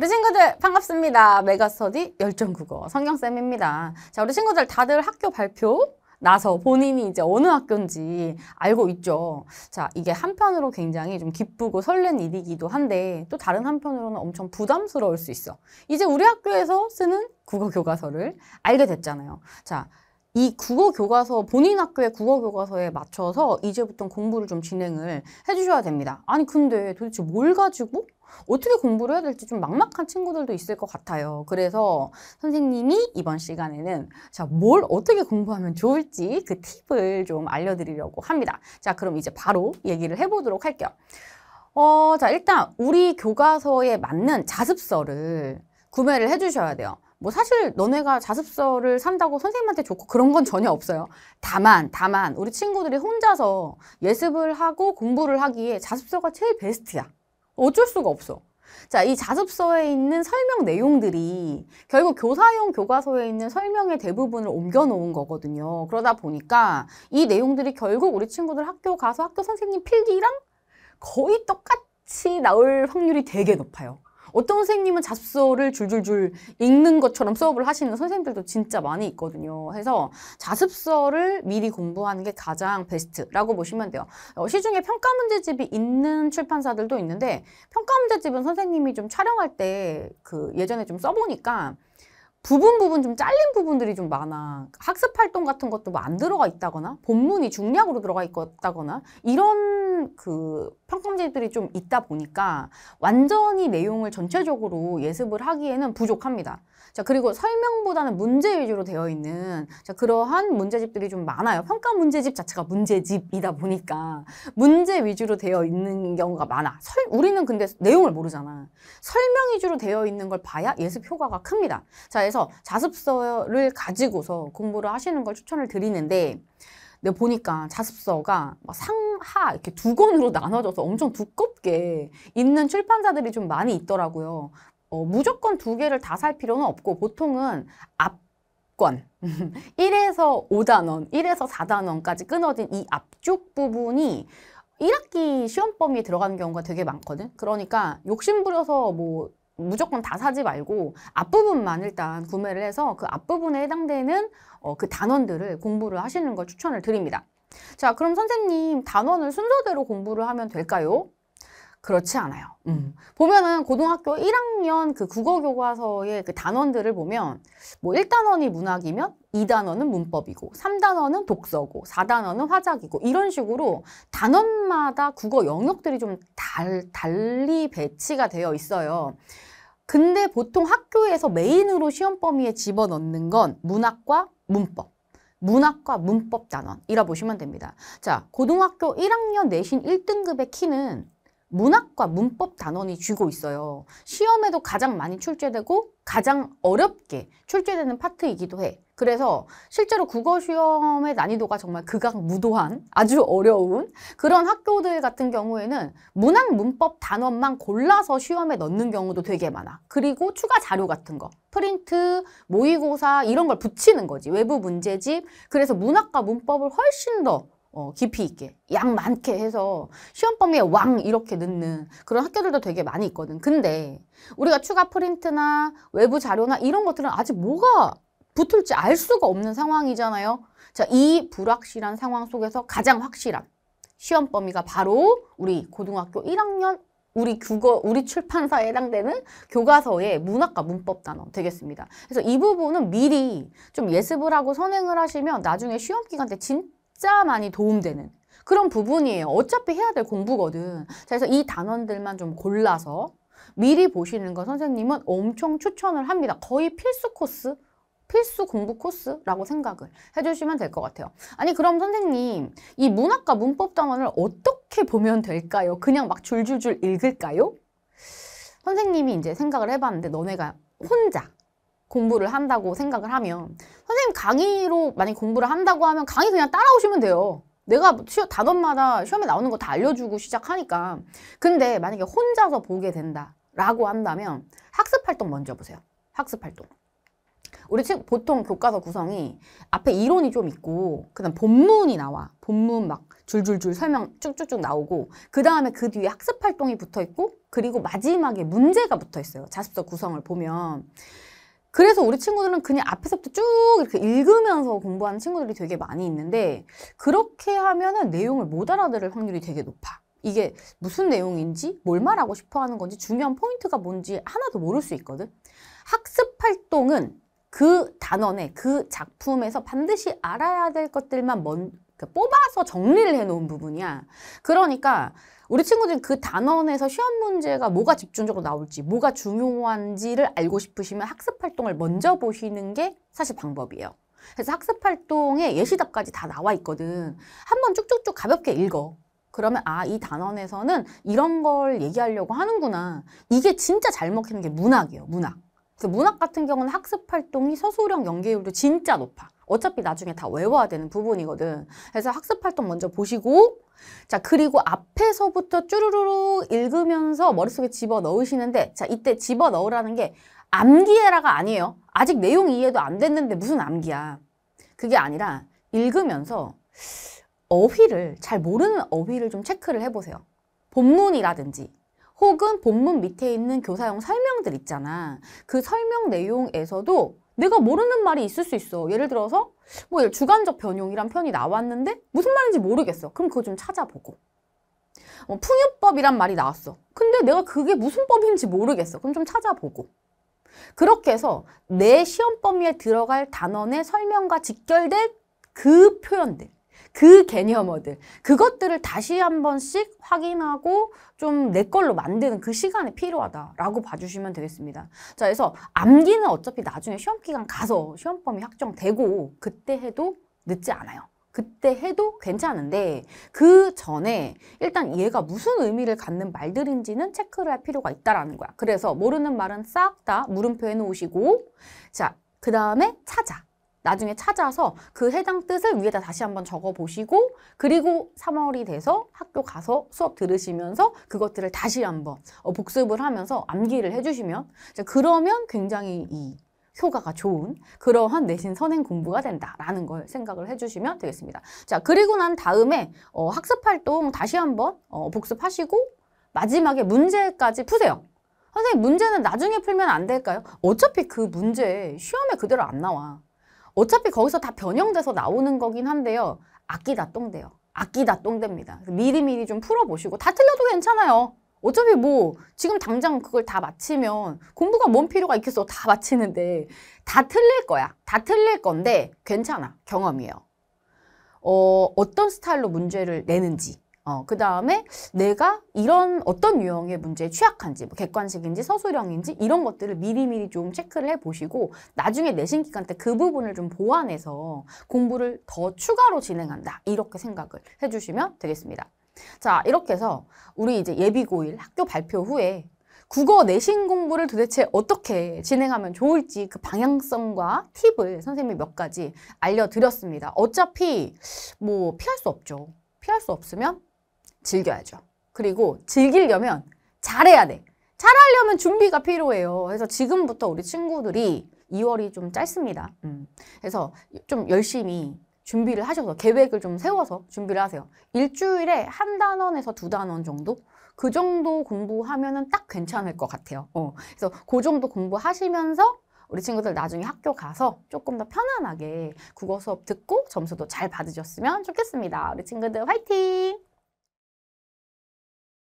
우리 친구들 반갑습니다. 메가스터디 열정국어 성경쌤입니다. 자, 우리 친구들 다들 학교 발표 나서 본인이 이제 어느 학교인지 알고 있죠. 자, 이게 한편으로 굉장히 좀 기쁘고 설렌 일이기도 한데 또 다른 한편으로는 엄청 부담스러울 수 있어. 이제 우리 학교에서 쓰는 국어 교과서를 알게 됐잖아요. 자, 이 국어 교과서 본인 학교의 국어 교과서에 맞춰서 이제부터 공부를 좀 진행을 해주셔야 됩니다. 아니 근데 도대체 뭘 가지고 어떻게 공부를 해야 될지 좀 막막한 친구들도 있을 것 같아요. 그래서 선생님이 이번 시간에는 자, 뭘 어떻게 공부하면 좋을지 그 팁을 좀 알려드리려고 합니다. 자, 그럼 이제 바로 얘기를 해보도록 할게요. 어, 자, 일단 우리 교과서에 맞는 자습서를 구매를 해주셔야 돼요. 뭐 사실 너네가 자습서를 산다고 선생님한테 좋고 그런 건 전혀 없어요. 다만, 다만, 우리 친구들이 혼자서 예습을 하고 공부를 하기에 자습서가 제일 베스트야. 어쩔 수가 없어. 자, 이 자습서에 있는 설명 내용들이 결국 교사용 교과서에 있는 설명의 대부분을 옮겨놓은 거거든요. 그러다 보니까 이 내용들이 결국 우리 친구들 학교 가서 학교 선생님 필기랑 거의 똑같이 나올 확률이 되게 높아요. 어떤 선생님은 자습서를 줄줄줄 읽는 것처럼 수업을 하시는 선생님들도 진짜 많이 있거든요. 해서 자습서를 미리 공부하는 게 가장 베스트라고 보시면 돼요. 어, 시중에 평가 문제집이 있는 출판사들도 있는데 평가 문제집은 선생님이 좀 촬영할 때 그 예전에 좀 써보니까 부분 부분 좀 잘린 부분들이 좀 많아. 학습 활동 같은 것도 뭐안 들어가 있다거나 본문이 중략으로 들어가 있다거나 이런 그 평점제들이 좀 있다 보니까 완전히 내용을 전체적으로 예습을 하기에는 부족합니다. 자, 그리고 설명보다는 문제 위주로 되어 있는 자, 그러한 문제집들이 좀 많아요. 평가 문제집 자체가 문제집이다 보니까 문제 위주로 되어 있는 경우가 많아. 설, 우리는 근데 내용을 모르잖아. 설명 위주로 되어 있는 걸 봐야 예습 효과가 큽니다. 자, 그래서 자습서를 가지고서 공부를 하시는 걸 추천을 드리는데 내가 보니까 자습서가 막 상하 이렇게 두 권으로 나눠져서 엄청 두껍게 있는 출판사들이 좀 많이 있더라고요. 어, 무조건 두 개를 다 살 필요는 없고 보통은 앞 권. 1에서 5단원, 1에서 4단원까지 끊어진 이 앞쪽 부분이 1학기 시험 범위에 들어가는 경우가 되게 많거든. 그러니까 욕심부려서 뭐 무조건 다 사지 말고 앞부분만 일단 구매를 해서 그 앞부분에 해당되는 어, 그 단원들을 공부를 하시는 걸 추천을 드립니다. 자 그럼 선생님 단원을 순서대로 공부를 하면 될까요? 그렇지 않아요. 음. 음. 보면은 고등학교 1학년 그 국어 교과서의 그 단원들을 보면 뭐 1단원이 문학이면 2단원은 문법이고 3단원은 독서고 4단원은 화작이고 이런 식으로 단원마다 국어 영역들이 좀 달, 달리 배치가 되어 있어요. 근데 보통 학교에서 메인으로 시험 범위에 집어넣는 건 문학과 문법. 문학과 문법 단원이라 보시면 됩니다. 자, 고등학교 1학년 내신 1등급의 키는 문학과 문법 단원이 쥐고 있어요. 시험에도 가장 많이 출제되고 가장 어렵게 출제되는 파트이기도 해. 그래서 실제로 국어 시험의 난이도가 정말 극악무도한 아주 어려운 그런 학교들 같은 경우에는 문학 문법 단원만 골라서 시험에 넣는 경우도 되게 많아. 그리고 추가 자료 같은 거 프린트, 모의고사 이런 걸 붙이는 거지. 외부 문제집. 그래서 문학과 문법을 훨씬 더 어, 깊이 있게 양 많게 해서 시험 범위에 왕 이렇게 넣는 그런 학교들도 되게 많이 있거든 근데 우리가 추가 프린트나 외부 자료나 이런 것들은 아직 뭐가 붙을지 알 수가 없는 상황이잖아요. 자, 이 불확실한 상황 속에서 가장 확실한 시험 범위가 바로 우리 고등학교 1학년 우리 국어, 우리 출판사에 해당되는 교과서의 문학과 문법 단어 되겠습니다. 그래서 이 부분은 미리 좀 예습을 하고 선행을 하시면 나중에 시험 기간 때 진짜 많이 도움되는 그런 부분이에요. 어차피 해야 될 공부거든. 자, 그래서 이 단원들만 좀 골라서 미리 보시는 거 선생님은 엄청 추천을 합니다. 거의 필수 코스 필수 공부 코스라고 생각을 해주시면 될 것 같아요. 아니 그럼 선생님 이 문학과 문법 단원을 어떻게 보면 될까요? 그냥 막 줄줄줄 읽을까요? 선생님이 이제 생각을 해봤는데 너네가 혼자 공부를 한다고 생각을 하면 선생님 강의로 만약 공부를 한다고 하면 강의 그냥 따라오시면 돼요. 내가 시험, 단원마다 시험에 나오는 거 다 알려주고 시작하니까 근데 만약에 혼자서 보게 된다라고 한다면 학습활동 먼저 보세요. 학습활동 우리 책 보통 교과서 구성이 앞에 이론이 좀 있고 그다음 본문이 나와. 본문 막 줄줄줄 설명 쭉쭉쭉 나오고 그 다음에 그 뒤에 학습 활동이 붙어 있고 그리고 마지막에 문제가 붙어 있어요. 자습서 구성을 보면. 그래서 우리 친구들은 그냥 앞에서부터 쭉 이렇게 읽으면서 공부하는 친구들이 되게 많이 있는데 그렇게 하면은 내용을 못 알아들을 확률이 되게 높아. 이게 무슨 내용인지 뭘 말하고 싶어 하는 건지 중요한 포인트가 뭔지 하나도 모를 수 있거든. 학습 활동은 그 단원의 그 작품에서 반드시 알아야 될 것들만 먼, 그 뽑아서 정리를 해놓은 부분이야. 그러니까 우리 친구들은 그 단원에서 시험 문제가 뭐가 집중적으로 나올지, 뭐가 중요한지를 알고 싶으시면 학습 활동을 먼저 보시는 게 사실 방법이에요. 그래서 학습 활동에 예시답까지 다 나와 있거든. 한번 쭉쭉쭉 가볍게 읽어. 그러면 아, 이 단원에서는 이런 걸 얘기하려고 하는구나. 이게 진짜 잘 먹히는 게 문학이에요, 문학. 그래서 문학 같은 경우는 학습 활동이 서술형 연계율도 진짜 높아. 어차피 나중에 다 외워야 되는 부분이거든. 그래서 학습 활동 먼저 보시고 자 그리고 앞에서부터 쭈루루루 읽으면서 머릿속에 집어넣으시는데 자 이때 집어넣으라는 게 암기해라가 아니에요. 아직 내용 이해도 안 됐는데 무슨 암기야. 그게 아니라 읽으면서 어휘를 잘 모르는 어휘를 좀 체크를 해보세요. 본문이라든지 혹은 본문 밑에 있는 교사용 설명들 있잖아. 그 설명 내용에서도 내가 모르는 말이 있을 수 있어. 예를 들어서 뭐 주관적 변용이란 편이 나왔는데 무슨 말인지 모르겠어. 그럼 그거 좀 찾아보고. 어, 풍요법이란 말이 나왔어. 근데 내가 그게 무슨 법인지 모르겠어. 그럼 좀 찾아보고. 그렇게 해서 내 시험 범위에 들어갈 단원의 설명과 직결된 그 표현들 그 개념어들, 그것들을 다시 한 번씩 확인하고 좀 내 걸로 만드는 그 시간이 필요하다라고 봐주시면 되겠습니다. 자, 그래서 암기는 어차피 나중에 시험 기간 가서 시험 범위 확정되고 그때 해도 늦지 않아요. 그때 해도 괜찮은데 그 전에 일단 얘가 무슨 의미를 갖는 말들인지는 체크를 할 필요가 있다라는 거야. 그래서 모르는 말은 싹 다 물음표 해놓으시고 자, 그 다음에 찾아. 나중에 찾아서 그 해당 뜻을 위에다 다시 한번 적어보시고 그리고 3월이 돼서 학교 가서 수업 들으시면서 그것들을 다시 한번 어, 복습을 하면서 암기를 해주시면 그러면 굉장히 이 효과가 좋은 그러한 내신 선행 공부가 된다라는 걸 생각을 해주시면 되겠습니다. 자 그리고 난 다음에 어, 학습활동 다시 한번 어, 복습하시고 마지막에 문제까지 푸세요. 선생님 문제는 나중에 풀면 안 될까요? 어차피 그 문제 시험에 그대로 안 나와. 어차피 거기서 다 변형돼서 나오는 거긴 한데요. 아끼다 똥돼요. 아끼다 똥됩니다. 미리미리 좀 풀어보시고 다 틀려도 괜찮아요. 어차피 뭐 지금 당장 그걸 다 마치면 공부가 뭔 필요가 있겠어. 다 마치는데 다 틀릴 거야. 다 틀릴 건데 괜찮아. 경험이에요. 어, 어떤 스타일로 문제를 내는지 어, 그 다음에 내가 이런 어떤 유형의 문제에 취약한지 뭐 객관식인지 서술형인지 이런 것들을 미리미리 좀 체크를 해보시고 나중에 내신 기간 때 그 부분을 좀 보완해서 공부를 더 추가로 진행한다 이렇게 생각을 해주시면 되겠습니다. 자 이렇게 해서 우리 이제 예비고일 학교 발표 후에 국어 내신 공부를 도대체 어떻게 진행하면 좋을지 그 방향성과 팁을 선생님이 몇 가지 알려드렸습니다. 어차피 뭐 피할 수 없죠. 피할 수 없으면 즐겨야죠. 그리고 즐기려면 잘해야 돼. 잘하려면 준비가 필요해요. 그래서 지금부터 우리 친구들이 2월이 좀 짧습니다. 음. 그래서 좀 열심히 준비를 하셔서 계획을 좀 세워서 준비를 하세요. 일주일에 한 단원에서 두 단원 정도? 그 정도 공부하면딱 괜찮을 것 같아요. 어. 그래서 그 정도 공부하시면서 우리 친구들 나중에 학교 가서 조금 더 편안하게 국어 수업 듣고 점수도 잘 받으셨으면 좋겠습니다. 우리 친구들 화이팅!